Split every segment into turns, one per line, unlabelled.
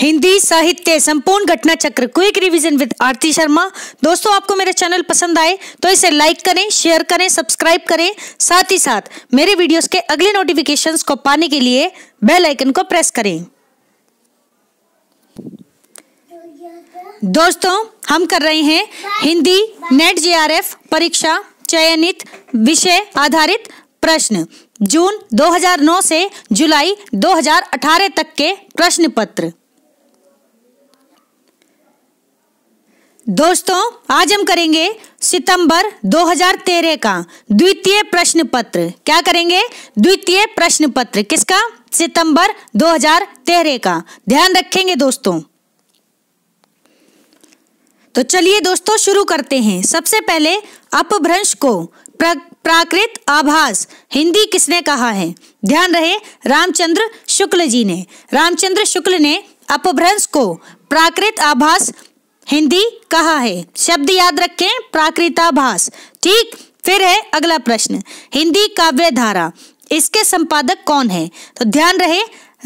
हिंदी साहित्य संपूर्ण घटना चक्र quick revision with Aarti Sharma दोस्तों आपको मेरा चैनल पसंद आए तो इसे लाइक करें शेयर करें सब्सक्राइब करें साथ ही साथ मेरे वीडियोस के अगले नोटिफिकेशंस को पाने के लिए बेल आइकन को प्रेस करें दोस्तों हम कर रहे हैं हिंदी नेट जेआरएफ परीक्षा चयनित विषय आधारित प्रश्न जून 2009 से जुलाई 2018 तक के प्रश्न पत्र दोस्तों आज हम करेंगे सितंबर 2013 का द्वितीय प्रश्न पत्र क्या करेंगे द्वितीय प्रश्न पत्र किसका सितंबर 2013 का ध्यान रखेंगे दोस्तों तो चलिए दोस्तों शुरू करते हैं सबसे पहले अपभ्रंश को प्र, प्राकृत आभास हिंदी किसने कहा है ध्यान रहे रामचंद्र शुक्ल जी ने रामचंद्र शुक्ल ने अपभ्रंश को प्राकृत आभास हिंदी कहा है शब्द याद रखें प्राकृताभास ठीक फिर है अगला प्रश्न हिंदी काव्य धारा इसके संपादक कौन है तो ध्यान रहे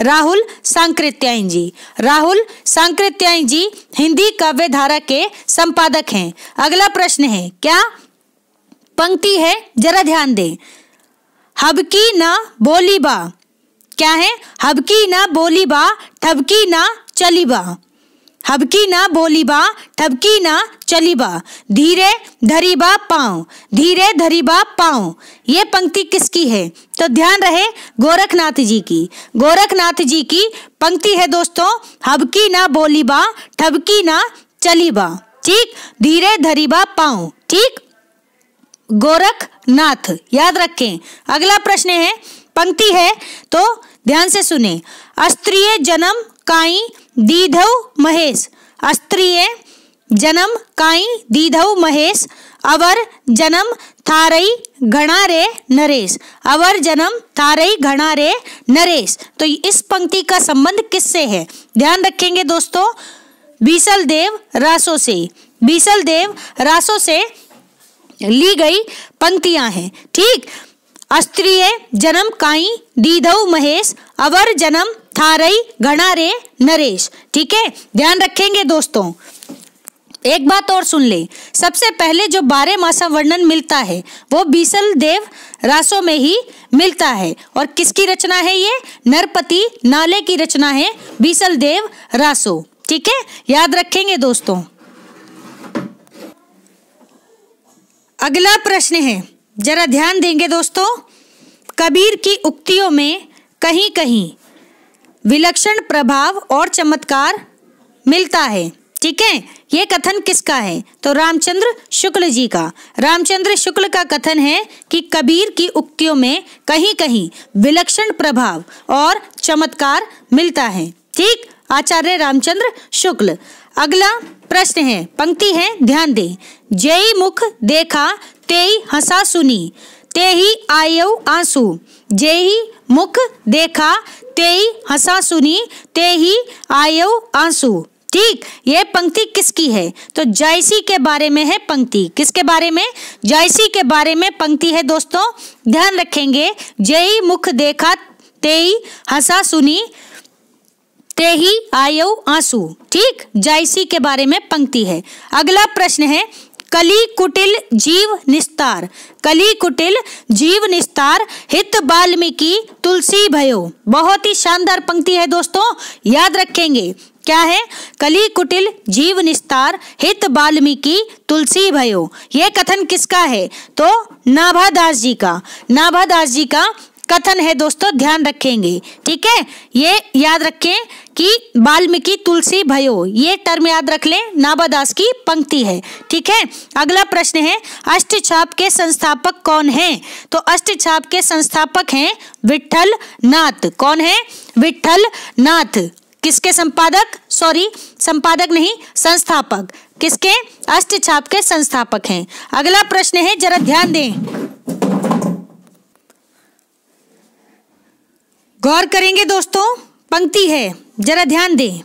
राहुल सांकृत्यायन जी राहुल सांकृत्यायन जी हिंदी काव्य धारा के संपादक हैं अगला प्रश्न है क्या पंक्ति है जरा ध्यान दें हबकी ना बोली बा क्या है हबकी ना बोली बा ठबकी ना चली बा हबकी ना बा थबकी ना चलीबा धीरे धरीबा पाँव धीरे धरीबा पाँव ये पंक्ति किसकी है तो ध्यान रहे गोरखनाथ जी की गोरखनाथ जी की पंक्ति है दोस्तों हबकी ना बोलीबा थबकी ना चलीबा ठीक धीरे धरीबा पाँव ठीक गोरखनाथ याद रखें अगला प्रश्न है पंक्ति है तो ध्यान से सुने अस्त्रीय जन्म काई दीधव महेश स्त्रीय जन्म काई दीधव महेश अवर जन्म थारई घना रे नरेश अवर जन्म थारई घणा रे नरेश तो इस पंक्ति का संबंध किससे है ध्यान रखेंगे दोस्तों बीसल देव रासो से बीसल देव रासो से ली गई पंक्तियां हैं ठीक अस्त्रीय जन्म काई दीधव महेश अवर जन्म थारई घना नरेश ठीक है ध्यान रखेंगे दोस्तों एक बात और सुन ले सबसे पहले जो बारह मासा वर्णन मिलता है वो बीसल देव रासों में ही मिलता है और किसकी रचना है ये नरपति नाले की रचना है बीसल देव रासो ठीक है याद रखेंगे दोस्तों अगला प्रश्न है जरा ध्यान देंगे दोस्तों कबीर की उक्तियों में कहीं कहीं विलक्षण प्रभाव और चमत्कार मिलता है ठीक है ये कथन किसका है तो रामचंद्र शुक्ल जी का रामचंद्र शुक्ल का कथन है कि कबीर की उक्तियों में कहीं कहीं विलक्षण प्रभाव और चमत्कार मिलता है ठीक आचार्य रामचंद्र शुक्ल अगला प्रश्न है पंक्ति है ध्यान दें जय मुख देखा ते ही हंसा सुनी ते ही आयो आंसू जे ही मुख देखा ते ही हंसा सुनी ते ही आयो आंसू ठीक ये पंक्ति किसकी है तो जायसी के बारे में है पंक्ति किसके बारे में जायसी के बारे में पंक्ति है दोस्तों ध्यान रखेंगे जय मुख देखा तेई हंसा सुनी ते ही आयो आंसू ठीक जायसी के बारे में पंक्ति है अगला प्रश्न है कली कुटिल जीव निस्तार कली कुटिल जीव निस्तार हित बाल्मीकि तुलसी भयो बहुत ही शानदार पंक्ति है दोस्तों याद रखेंगे क्या है कली कुटिल जीव निस्तार हित बाल्मीकि तुलसी भयो ये कथन किसका है तो नाभादास जी का नाभादास जी का कथन है दोस्तों ध्यान रखेंगे ठीक है ये याद रखें कि वाल्मीकि तुलसी भयो ये टर्म याद रख लें नाबादास की पंक्ति है ठीक है अगला प्रश्न है अष्ट छाप के संस्थापक कौन हैं तो अष्ट छाप के संस्थापक हैं विठल नाथ कौन है विठल नाथ किसके संपादक सॉरी संपादक नहीं संस्थापक किसके अष्ट छाप के संस्थापक हैं अगला प्रश्न है जरा ध्यान दें गौर करेंगे दोस्तों पंक्ति है जरा ध्यान दें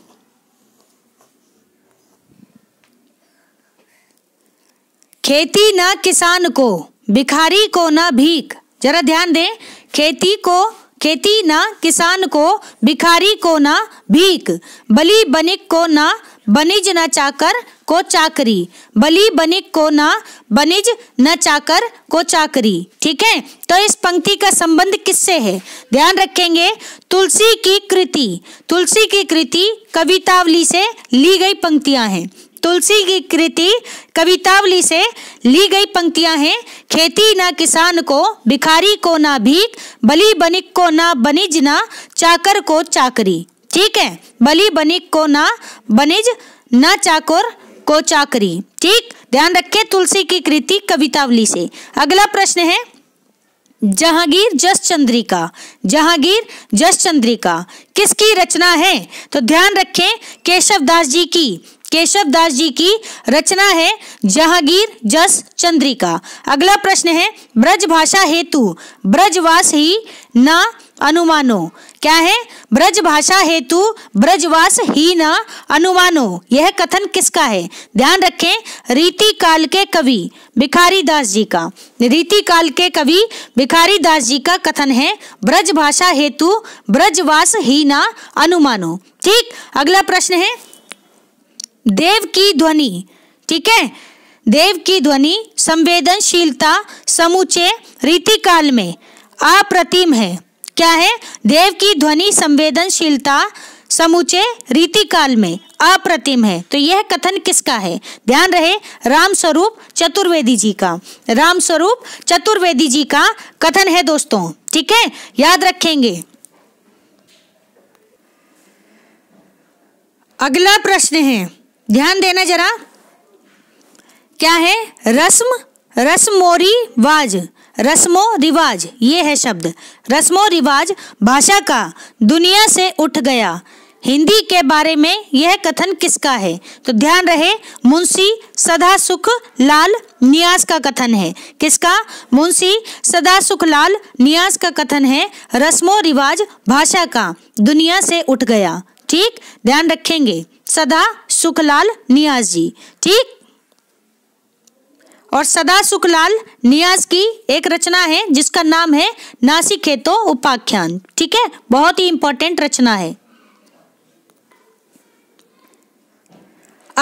खेती न किसान को भिखारी को न भीख जरा ध्यान दें खेती को खेती न किसान को भिखारी को न भीख बली बनिक को न बनिज न चाकर को चाकरी बली बनिक को न बनिज न चाकर को चाकरी ठीक है तो इस पंक्ति का संबंध किससे है ध्यान रखेंगे तुलसी की कृति तुलसी की कृति कवितावली से ली गई पंक्तियां हैं तुलसी की कृति कवितावली से ली गई पंक्तियां हैं खेती ना किसान को भिखारी को ना भीख बली बनिक को ना बनिज ना चाकर को चाकरी ठीक है बली बनिक को ना बनिज न चाकोर को चाकरी ठीक ध्यान रखें तुलसी की कृति कवितावली से अगला प्रश्न है जहांगीर जस चंद्रिका जहांगीर जस चंद्रिका किसकी रचना है तो ध्यान रखें केशव दास जी की केशव दास जी की रचना है जहांगीर जस चंद्रिका अगला प्रश्न है ब्रज भाषा हेतु ब्रजवास ही ना अनुमानो क्या है ब्रज भाषा हेतु ब्रजवास ही न अनुमानो यह कथन किसका है ध्यान रखें रीति काल के कवि भिखारी दास जी का रीति काल के कवि भिखारी दास जी का कथन है ब्रज भाषा हेतु ब्रजवास ही न अनुमानो ठीक अगला प्रश्न है देव की ध्वनि ठीक है देव की ध्वनि संवेदनशीलता समूचे रीतिकाल में अप्रतिम है क्या है देव की ध्वनि संवेदनशीलता समूचे रीतिकाल में अप्रतिम है तो यह कथन किसका है ध्यान रहे राम स्वरूप चतुर्वेदी जी का राम स्वरूप चतुर्वेदी जी का कथन है दोस्तों ठीक है याद रखेंगे अगला प्रश्न है ध्यान देना जरा क्या है रस्म रस्मोरी वाज रस्मो रिवाज ये है शब्द रस्मो रिवाज भाषा का दुनिया से उठ गया हिंदी के बारे में यह कथन किसका है तो ध्यान रहे मुंशी सदा सुख लाल न्यास का कथन है किसका मुंशी सदा सुख लाल न्यास का कथन है रस्मो रिवाज भाषा का दुनिया से उठ गया ठीक ध्यान रखेंगे सदा सुखलाल नियाज जी ठीक और सदा सुखलाल नियाज की एक रचना है जिसका नाम है नासिकेतो उपाख्यान ठीक है बहुत ही इंपॉर्टेंट रचना है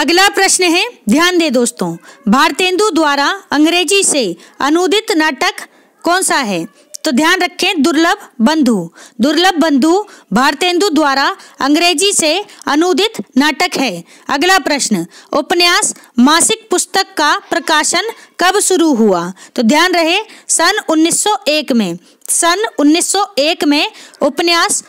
अगला प्रश्न है ध्यान दे दोस्तों भारतेंदु द्वारा अंग्रेजी से अनुदित नाटक कौन सा है तो ध्यान रखें दुर्लभ बंधु दुर्लभ बंधु भारतेंदु द्वारा अंग्रेजी से अनुदित नाटक है अगला प्रश्न उपन्यास मासिक पुस्तक का प्रकाशन कब शुरू हुआ तो ध्यान रहे सन 1901 में सन 1901 में उपन्यास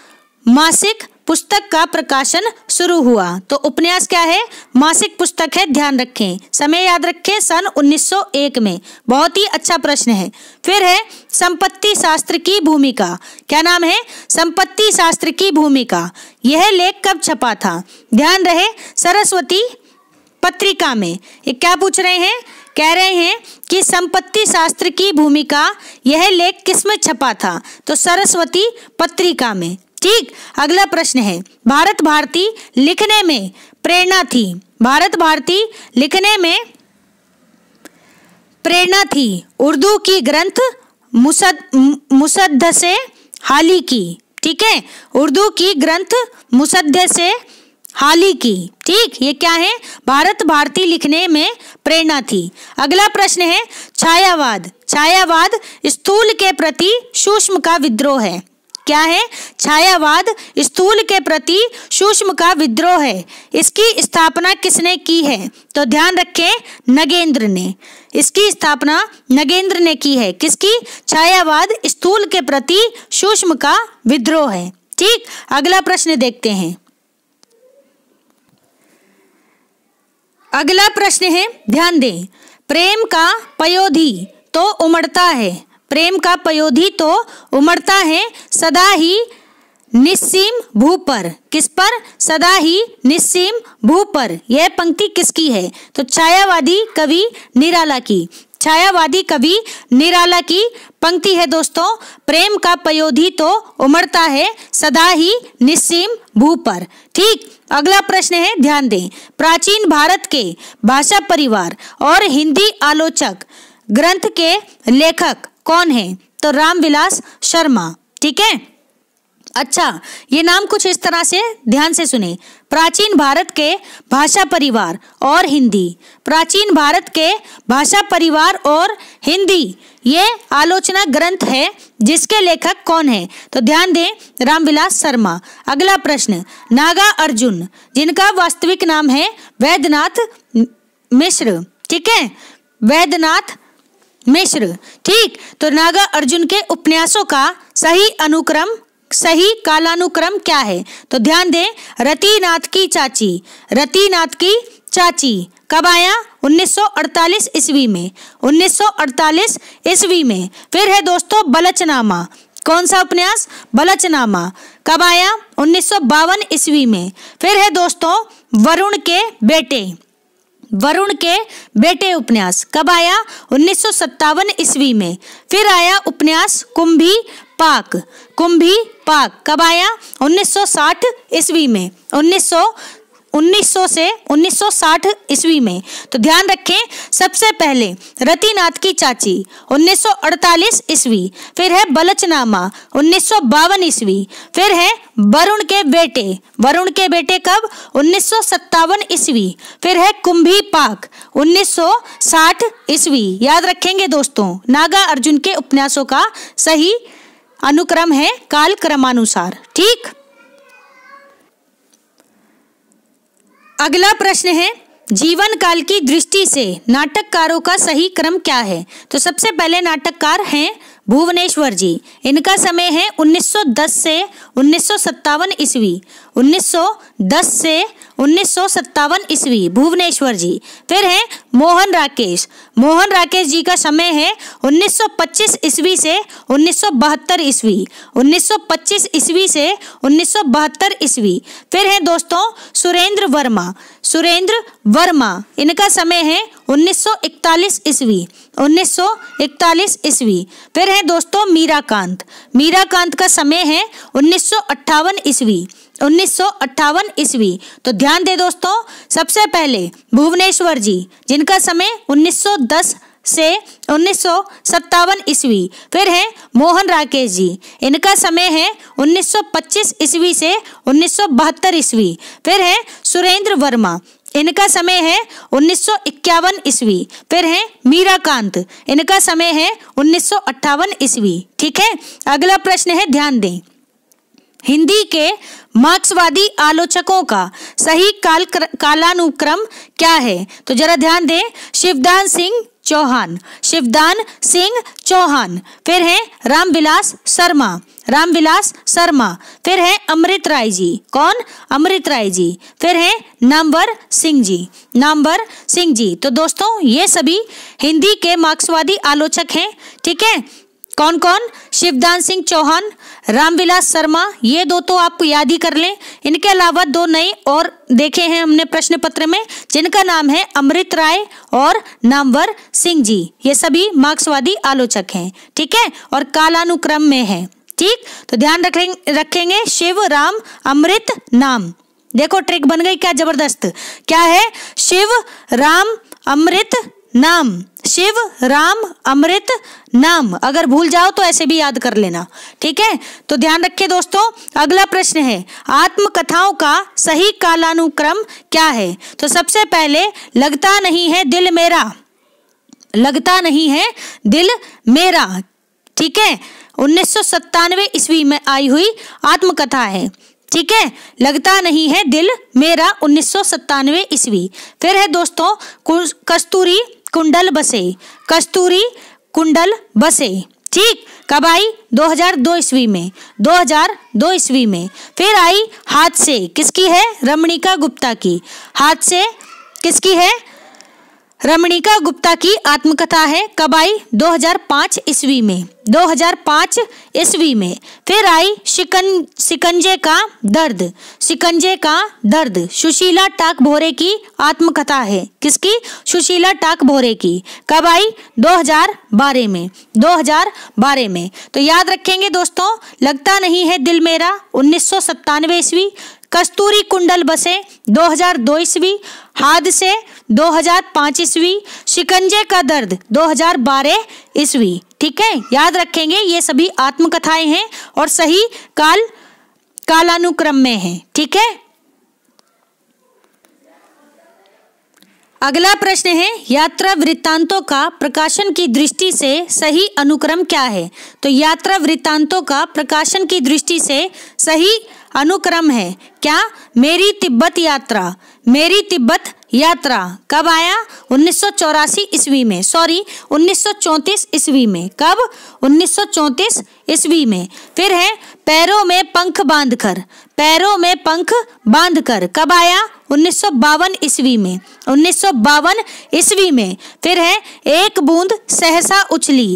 मासिक पुस्तक का प्रकाशन शुरू हुआ तो उपन्यास क्या है मासिक पुस्तक है ध्यान रखें समय याद रखें सन 1901 में बहुत ही अच्छा प्रश्न है फिर है संपत्ति शास्त्र की भूमिका क्या नाम है संपत्ति शास्त्र की भूमिका यह लेख कब छपा था ध्यान रहे सरस्वती पत्रिका में ये क्या पूछ रहे हैं कह रहे हैं कि संपत्ति शास्त्र की भूमिका यह लेख किस में छपा था तो सरस्वती पत्रिका में ठीक अगला प्रश्न है भारत भारती लिखने में प्रेरणा थी भारत भारती लिखने में प्रेरणा थी उर्दू की ग्रंथ मुसद मुसद से हाली की ठीक है उर्दू की ग्रंथ मुसद्ध से हाली की ठीक ये क्या है भारत भारती लिखने में प्रेरणा थी अगला प्रश्न है छायावाद छायावाद स्थूल के प्रति सूक्ष्म का विद्रोह है क्या है छायावाद स्थूल के प्रति सूक्ष्म का विद्रोह है इसकी स्थापना किसने की है तो ध्यान रखें नगेंद्र ने इसकी स्थापना नगेंद्र ने की है किसकी छायावाद स्थूल के प्रति सूक्ष्म का विद्रोह है ठीक अगला प्रश्न देखते हैं अगला प्रश्न है ध्यान दें प्रेम का पयोधी तो उमड़ता है प्रेम का पयोधी तो उमड़ता है सदा ही निस्सीम भू पर किस पर सदा ही निस्सीम भू पर यह पंक्ति किसकी है तो छायावादी कवि निराला की छायावादी कवि निराला की पंक्ति है दोस्तों प्रेम का पयोधी तो उमड़ता है सदा ही निस्सीम भू पर ठीक अगला प्रश्न है ध्यान दें प्राचीन भारत के भाषा परिवार और हिंदी आलोचक ग्रंथ के लेखक कौन है तो रामविलास शर्मा ठीक है अच्छा ये नाम कुछ इस तरह से ध्यान से सुने प्राचीन भारत के भाषा परिवार और हिंदी प्राचीन भारत के भाषा परिवार और हिंदी ये आलोचना ग्रंथ है जिसके लेखक कौन है तो ध्यान दें रामविलास शर्मा अगला प्रश्न नागा अर्जुन जिनका वास्तविक नाम है वैद्यनाथ मिश्र ठीक है वैद्यनाथ मिश्र ठीक तो नागा अर्जुन के उपन्यासों का सही अनुक्रम सही कालानुक्रम क्या है तो ध्यान दें रतिनाथ की चाची रतिनाथ की चाची कब आया 1948 ईस्वी में 1948 ईस्वी में फिर है दोस्तों बलचनामा कौन सा उपन्यास बलचनामा कब आया उन्नीस ईस्वी में फिर है दोस्तों वरुण के बेटे वरुण के बेटे उपन्यास कब आया उन्नीस ईस्वी में फिर आया उपन्यास कुंभी पाक कुंभी पाक कब आया 1960 ईस्वी में 1900 से 1960 ईस्वी में तो ध्यान रखें सबसे पहले रतिनाथ की चाची 1948 ईस्वी फिर है बलचनामा उन्नीस ईस्वी फिर है वरुण के बेटे वरुण के बेटे कब उन्नीस ईस्वी फिर है कुंभी पाक 1960 ईस्वी याद रखेंगे दोस्तों नागा अर्जुन के उपन्यासों का सही अनुक्रम है काल क्रमानुसार ठीक अगला प्रश्न है जीवन काल की दृष्टि से नाटककारों का सही क्रम क्या है तो सबसे पहले नाटककार हैं भुवनेश्वर जी इनका समय है 1910 से उन्नीस ईस्वी 1910 से उन्नीस ईस्वी भुवनेश्वर जी फिर है मोहन राकेश मोहन राकेश जी का समय है 1925 ईस्वी से उन्नीस ईस्वी 1925 ईस्वी से उन्नीस ईस्वी फिर है दोस्तों सुरेंद्र वर्मा सुरेंद्र वर्मा इनका समय है 1941 ईस्वी 1941 ईस्वी फिर है दोस्तों मीराकांत मीराकांत का समय है उन्नीस ईस्वी उन्नीस ईस्वी तो ध्यान दे दोस्तों सबसे पहले भुवनेश्वर जी जिनका समय 1910 से उन्नीस ईस्वी फिर हैं मोहन राकेश जी इनका समय है 1925 ईस्वी से 1972 ईस्वी फिर हैं सुरेंद्र वर्मा इनका समय है उन्नीस ईस्वी फिर हैं मीराकांत इनका समय है उन्नीस ईस्वी ठीक है अगला प्रश्न है ध्यान दें हिंदी के मार्क्सवादी आलोचकों का सही काल कालानुक्रम क्या है तो जरा ध्यान दें शिवदान सिंह चौहान शिवदान सिंह चौहान फिर हैं रामविलास शर्मा रामविलास शर्मा फिर हैं अमृत राय जी कौन अमृत राय जी फिर हैं नामवर सिंह जी नामवर सिंह जी तो दोस्तों ये सभी हिंदी के मार्क्सवादी आलोचक हैं ठीक है कौन कौन शिवदान सिंह चौहान रामविलास शर्मा ये दो तो आप याद ही कर लें इनके अलावा दो नए और देखे हैं हमने प्रश्न पत्र में जिनका नाम है अमृत राय और नामवर सिंह जी ये सभी मार्क्सवादी आलोचक हैं ठीक है और कालानुक्रम में है ठीक तो ध्यान रखें रखेंगे शिव राम अमृत नाम देखो ट्रिक बन गई क्या जबरदस्त क्या है शिव राम अमृत नाम शिव राम अमृत नाम अगर भूल जाओ तो ऐसे भी याद कर लेना ठीक है तो ध्यान रखिए दोस्तों अगला प्रश्न है आत्मकथाओं का सही कालानुक्रम क्या है तो सबसे पहले लगता नहीं है दिल मेरा लगता नहीं है दिल मेरा ठीक है उन्नीस ईस्वी में आई हुई आत्मकथा है ठीक है लगता नहीं है दिल मेरा उन्नीस ईस्वी फिर है दोस्तों कस्तूरी कुंडल बसे कस्तूरी कुंडल बसे ठीक कब आई 2002 ईस्वी में 2002 ईस्वी में फिर आई हाथ से किसकी है रमणिका गुप्ता की हाथ से किसकी है रमणिका गुप्ता की आत्मकथा है कब आई 2005 ईस्वी में 2005 ईस्वी में फिर आई शिकन शिकंजे का दर्द सिकंजे का दर्द सुशीला टाक भोरे की आत्मकथा है किसकी सुशीला टाक भोरे की कब आई 2012 में 2012 में तो याद रखेंगे दोस्तों लगता नहीं है दिल मेरा उन्नीस ईस्वी कस्तूरी कुंडल बसे 2002 ईस्वी हादसे 2005 ईस्वी शिकंजे का दर्द 2012 ईस्वी ठीक है याद रखेंगे ये सभी आत्मकथाएं हैं और सही काल कालानुक्रम में है ठीक है अगला प्रश्न है यात्रा वृत्तांतों का प्रकाशन की दृष्टि से सही अनुक्रम क्या है तो यात्रा वृत्तांतों का प्रकाशन की दृष्टि से सही अनुक्रम है क्या मेरी तिब्बत यात्रा मेरी तिब्बत यात्रा कब आया 1984 ईस्वी में सॉरी 1934 ईस्वी में कब 1934 ईस्वी में फिर है पैरों में पंख बांधकर पैरों में पंख बांधकर कब आया उन्नीस ईस्वी में उन्नीस ईस्वी में फिर है एक बूंद सहसा उछली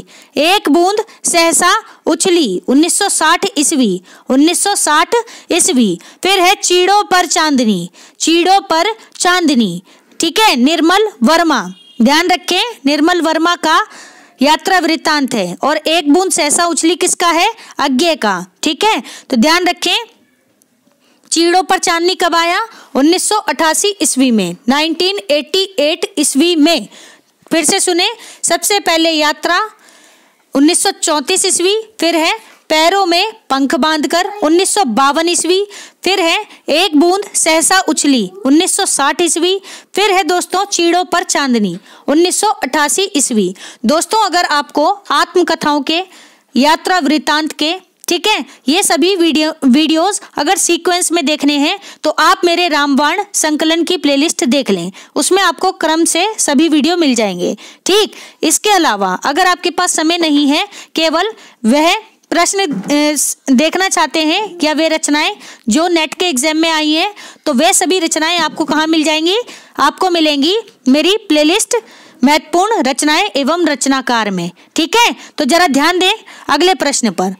एक बूंद सहसा उछली 1960 ईस्वी 1960 ईस्वी फिर है चीड़ों पर चांदनी चीड़ों पर चांदनी ठीक है निर्मल वर्मा ध्यान रखें निर्मल वर्मा का यात्रा वृत्तांत है और एक बूंद सहसा उछली किसका है अज्ञे का ठीक है तो ध्यान रखें चीड़ों पर चांदनी कब आया 1988 ईस्वी में 1988 ईस्वी में फिर से सुने सबसे पहले यात्रा 1934 ईस्वी फिर है पैरों में पंख बांधकर उन्नीस ईस्वी फिर है एक बूंद सहसा उछली 1960 ईस्वी फिर है दोस्तों चीड़ों पर चांदनी 1988 ईस्वी दोस्तों अगर आपको आत्मकथाओं के यात्रा वृतांत के ठीक है ये सभी वीडियो वीडियोस अगर सीक्वेंस में देखने हैं तो आप मेरे रामबाण संकलन की प्लेलिस्ट देख लें उसमें आपको क्रम से सभी वीडियो मिल जाएंगे ठीक इसके अलावा अगर आपके पास समय नहीं है केवल वह प्रश्न देखना चाहते हैं या वे रचनाएं जो नेट के एग्जाम में आई हैं तो वे सभी रचनाएं आपको कहाँ मिल जाएंगी आपको मिलेंगी मेरी प्लेलिस्ट महत्वपूर्ण रचनाएं एवं रचनाकार में ठीक है तो जरा ध्यान दें अगले प्रश्न पर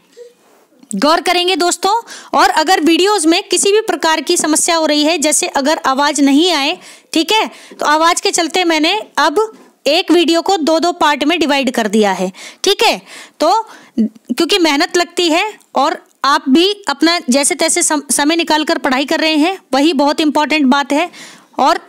गौर करेंगे दोस्तों और अगर वीडियोस में किसी भी प्रकार की समस्या हो रही है जैसे अगर आवाज़ नहीं आए ठीक है तो आवाज़ के चलते मैंने अब एक वीडियो को दो दो पार्ट में डिवाइड कर दिया है ठीक है तो क्योंकि मेहनत लगती है और आप भी अपना जैसे तैसे समय निकाल कर पढ़ाई कर रहे हैं वही बहुत इम्पॉर्टेंट बात है और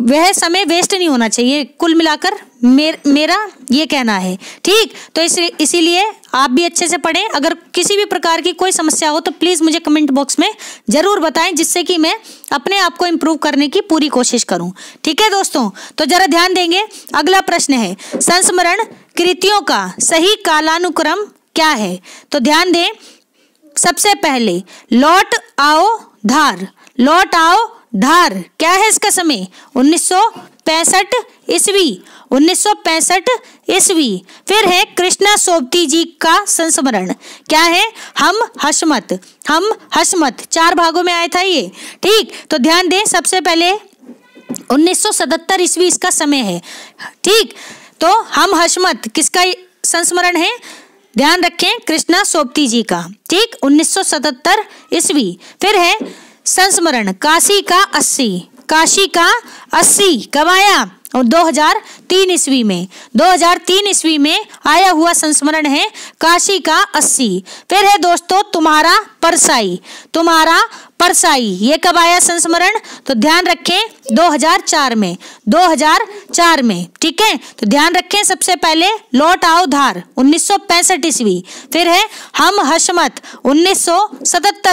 वह समय वेस्ट नहीं होना चाहिए कुल मिलाकर मेर, मेरा ये कहना है ठीक तो इस इसीलिए आप भी अच्छे से पढ़ें अगर किसी भी प्रकार की कोई समस्या हो तो प्लीज़ मुझे कमेंट बॉक्स में ज़रूर बताएं जिससे कि मैं अपने आप को इम्प्रूव करने की पूरी कोशिश करूं ठीक है दोस्तों तो ज़रा ध्यान देंगे अगला प्रश्न है संस्मरण कृतियों का सही कालानुक्रम क्या है तो ध्यान दें सबसे पहले लौट आओ धार लौट आओ धार क्या है इसका समय 1965 ईस्वी 1965 ईस्वी फिर है कृष्णा सोबती जी का संस्मरण क्या है हम हसमत हम हसमत चार भागों में आया था ये ठीक तो ध्यान दें सबसे पहले 1977 ईस्वी इसका समय है ठीक तो हम हशमत किसका संस्मरण है ध्यान रखें कृष्णा सोपती जी का ठीक 1977 ईस्वी फिर है संस्मरण काशी का अस्सी काशी का अस्सी कब आया और 2003 हजार ईस्वी में 2003 हजार ईस्वी में आया हुआ संस्मरण है काशी का 80 फिर है दोस्तों तुम्हारा परसाई तुम्हारा परसाई ये कब आया संस्मरण तो ध्यान रखें 2004 में 2004 में ठीक है तो ध्यान रखें सबसे पहले लौट आओ धार उन्नीस ईस्वी फिर है हम हसमत उन्नीस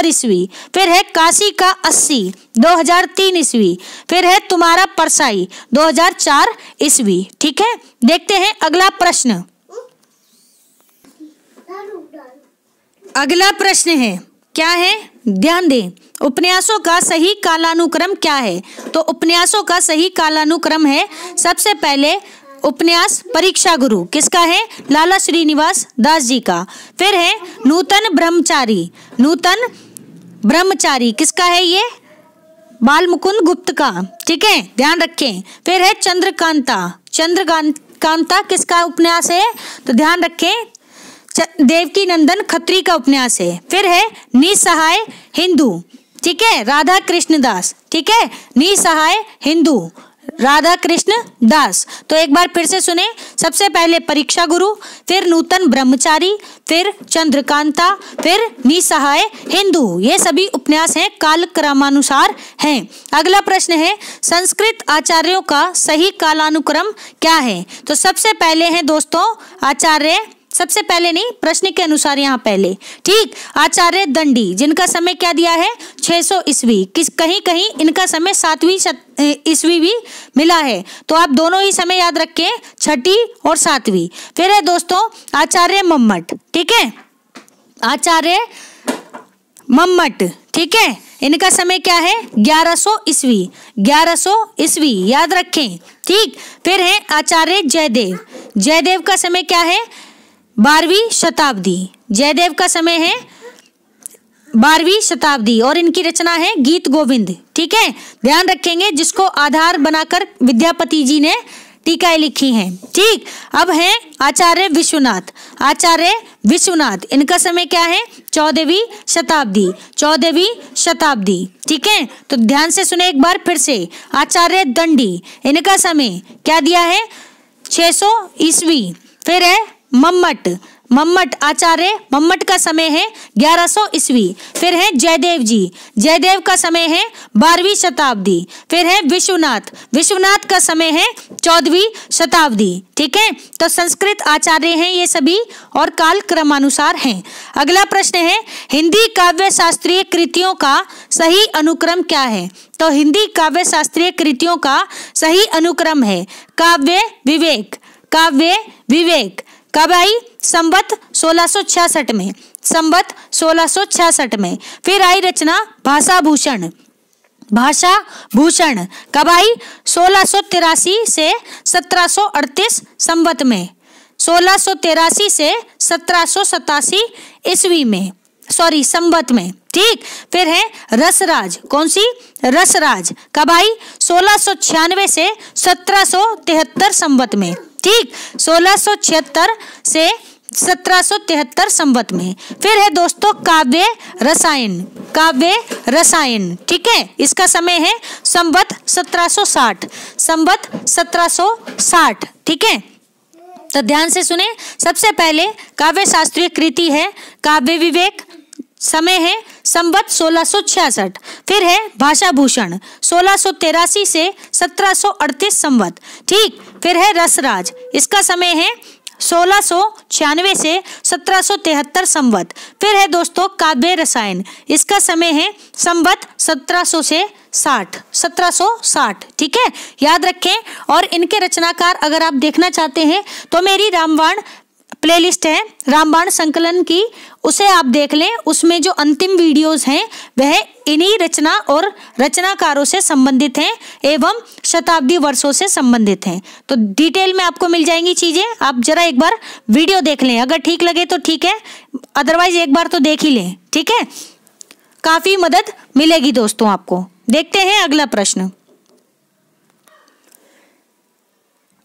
ईस्वी फिर है काशी का 80 2003 ईस्वी फिर है तुम्हारा परसाई 2004 ईस्वी ठीक है देखते हैं अगला प्रश्न अगला प्रश्न है क्या है ध्यान दें उपन्यासों का सही कालानुक्रम क्या है तो उपन्यासों का सही कालानुक्रम है सबसे पहले उपन्यास परीक्षा गुरु किसका है लाला श्रीनिवास दास जी का फिर है नूतन ब्रह्मचारी नूतन ब्रह्मचारी किसका है ये बाल मुकुंद गुप्त का ठीक है ध्यान रखें फिर है चंद्रकांता चंद्रकांता किसका उपन्यास है तो ध्यान रखें देवकी नंदन खत्री का उपन्यास है फिर है निसहाय हिंदू ठीक है राधा कृष्णदास ठीक है निसहाय हिंदू राधा कृष्ण दास तो एक बार फिर से सुने सबसे पहले परीक्षा गुरु फिर नूतन ब्रह्मचारी फिर चंद्रकांता फिर निसहाय हिंदू ये सभी उपन्यास हैं काल क्रमानुसार हैं अगला प्रश्न है संस्कृत आचार्यों का सही कालानुक्रम क्या है तो सबसे पहले हैं दोस्तों आचार्य सबसे पहले नहीं प्रश्न के अनुसार यहाँ पहले ठीक आचार्य दंडी जिनका समय क्या दिया है 600 सौ ईस्वी किस कहीं कहीं इनका समय सातवीं ईस्वी भी मिला है तो आप दोनों ही समय याद रखें छठी और सातवीं फिर है दोस्तों आचार्य मम्मट ठीक है आचार्य मम्मट ठीक है इनका समय क्या है 1100 सो ईस्वी 1100 ईस्वी याद रखें ठीक फिर है आचार्य जयदेव जयदेव का समय क्या है बारहवीं शताब्दी जयदेव का समय है बारहवीं शताब्दी और इनकी रचना है गीत गोविंद ठीक है ध्यान रखेंगे जिसको आधार बनाकर विद्यापति जी ने टीकाएं लिखी हैं ठीक अब है आचार्य विश्वनाथ आचार्य विश्वनाथ इनका समय क्या है चौदहवीं शताब्दी चौदहवीं शताब्दी ठीक है तो ध्यान से सुने एक बार फिर से आचार्य दंडी इनका समय क्या दिया है सौ ईस्वी फिर है मम्मट मम्मट आचार्य मम्मट का समय है 1100 सौ ईस्वी फिर है जयदेव जी जयदेव का समय है बारहवीं शताब्दी फिर है विश्वनाथ विश्वनाथ का समय है चौदहवीं शताब्दी ठीक है तो संस्कृत आचार्य हैं ये सभी और काल क्रमानुसार हैं अगला प्रश्न है हिंदी काव्य शास्त्रीय कृतियों का सही अनुक्रम क्या है तो हिंदी काव्य शास्त्रीय कृतियों का सही अनुक्रम है काव्य विवेक काव्य विवेक कब आई संबत 1666 में संबत 1666 में फिर आई रचना भाषा भूषण भाषा भूषण कब आई सोलह से 1738 संबत में सोलह से सत्रह ईस्वी में सॉरी संबत में ठीक फिर है रसराज कौन सी रसराज कब आई सोलह से सत्रह संबत में ठीक सोलह से 1773 संवत में फिर है दोस्तों काव्य रसायन काव्य रसायन ठीक है इसका समय है संवत 1760 संवत 1760 ठीक है तो ध्यान से सुने सबसे पहले काव्य शास्त्रीय कृति है काव्य विवेक समय है संवत 1666 फिर है भाषा भूषण सोलह से 1738 संवत ठीक फिर है रसराज इसका समय है सोलह से सत्रह संवत फिर है दोस्तों काव्य रसायन इसका समय है संवत 1700 से 60 1760 ठीक है याद रखें और इनके रचनाकार अगर आप देखना चाहते हैं तो मेरी रामवाण प्लेलिस्ट है रामबाण संकलन की उसे आप देख लें उसमें जो अंतिम वीडियोस हैं वह इन्हीं रचना और रचनाकारों से संबंधित हैं एवं शताब्दी वर्षों से संबंधित हैं तो डिटेल में आपको मिल जाएंगी चीज़ें आप जरा एक बार वीडियो देख लें अगर ठीक लगे तो ठीक है अदरवाइज एक बार तो देख ही लें ठीक है काफ़ी मदद मिलेगी दोस्तों आपको देखते हैं अगला प्रश्न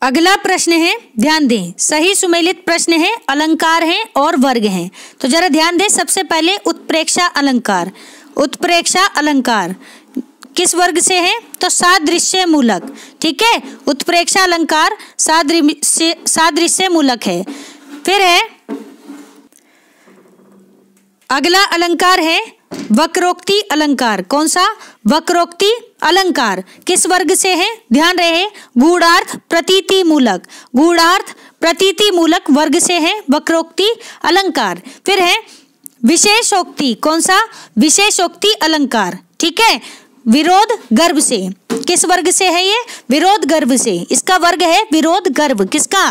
अगला प्रश्न है ध्यान दें सही सुमेलित प्रश्न है अलंकार हैं और वर्ग हैं तो जरा ध्यान दें सबसे पहले उत्प्रेक्षा अलंकार उत्प्रेक्षा अलंकार किस वर्ग से है तो सादृश्य मूलक ठीक है उत्प्रेक्षा अलंकार सादृश्य सादृश्य मूलक है फिर है अगला अलंकार है वक्रोक्ति अलंकार कौन सा वक्रोक्ति अलंकार किस वर्ग से है ध्यान रहे गुणार्थ प्रतीति मूलक गुणार्थ प्रतीति मूलक वर्ग से है वक्रोक्ति अलंकार फिर है विशेषोक्ति कौन सा विशेषोक्ति अलंकार ठीक है विरोध गर्भ से किस वर्ग से है ये विरोध गर्भ से इसका वर्ग है विरोध गर्भ किसका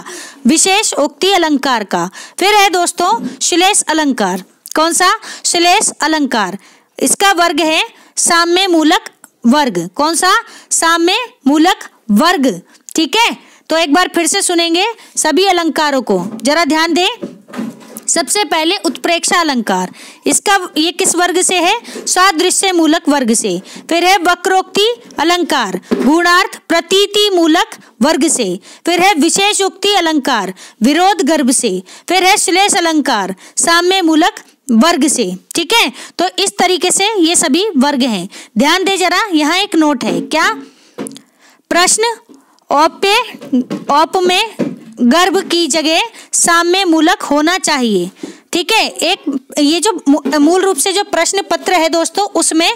विशेष उक्ति अलंकार का फिर है दोस्तों श्लेष अलंकार कौन सा श्लेष अलंकार इसका वर्ग है साम्य मूलक वर्ग कौन सा साम्य मूलक वर्ग ठीक है तो एक बार फिर से सुनेंगे सभी अलंकारों को जरा ध्यान दें सबसे पहले उत्प्रेक्षा अलंकार इसका ये किस वर्ग से है सादृश्य मूलक वर्ग से फिर है वक्रोक्ति अलंकार गुणार्थ प्रतीति मूलक वर्ग से फिर है विशेष उक्ति अलंकार विरोध गर्भ से फिर है श्लेष अलंकार साम्य मूलक वर्ग से ठीक है तो इस तरीके से ये सभी वर्ग हैं ध्यान दे जरा यहाँ एक नोट है क्या प्रश्न औपे ओप में गर्भ की जगह साम्य मूलक होना चाहिए ठीक है एक ये जो मूल रूप से जो प्रश्न पत्र है दोस्तों उसमें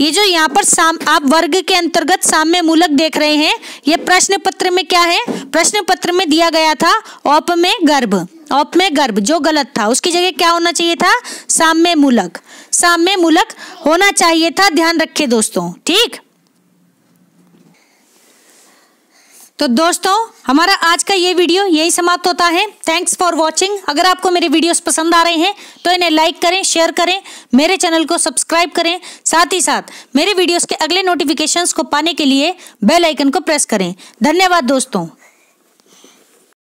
ये जो यहाँ पर साम आप वर्ग के अंतर्गत साम्य मूलक देख रहे हैं ये प्रश्न पत्र में क्या है प्रश्न पत्र में दिया गया था औप में गर्भ में गर्भ जो गलत था उसकी जगह क्या होना चाहिए था साम्य मूलक साम्य मूलक होना चाहिए था ध्यान रखिए दोस्तों ठीक तो दोस्तों हमारा आज का ये वीडियो यही समाप्त होता है थैंक्स फॉर वॉचिंग अगर आपको मेरे वीडियोस पसंद आ रहे हैं तो इन्हें लाइक करें शेयर करें मेरे चैनल को सब्सक्राइब करें साथ ही साथ मेरे वीडियोस के अगले नोटिफिकेशंस को पाने के लिए बेल आइकन को प्रेस करें धन्यवाद दोस्तों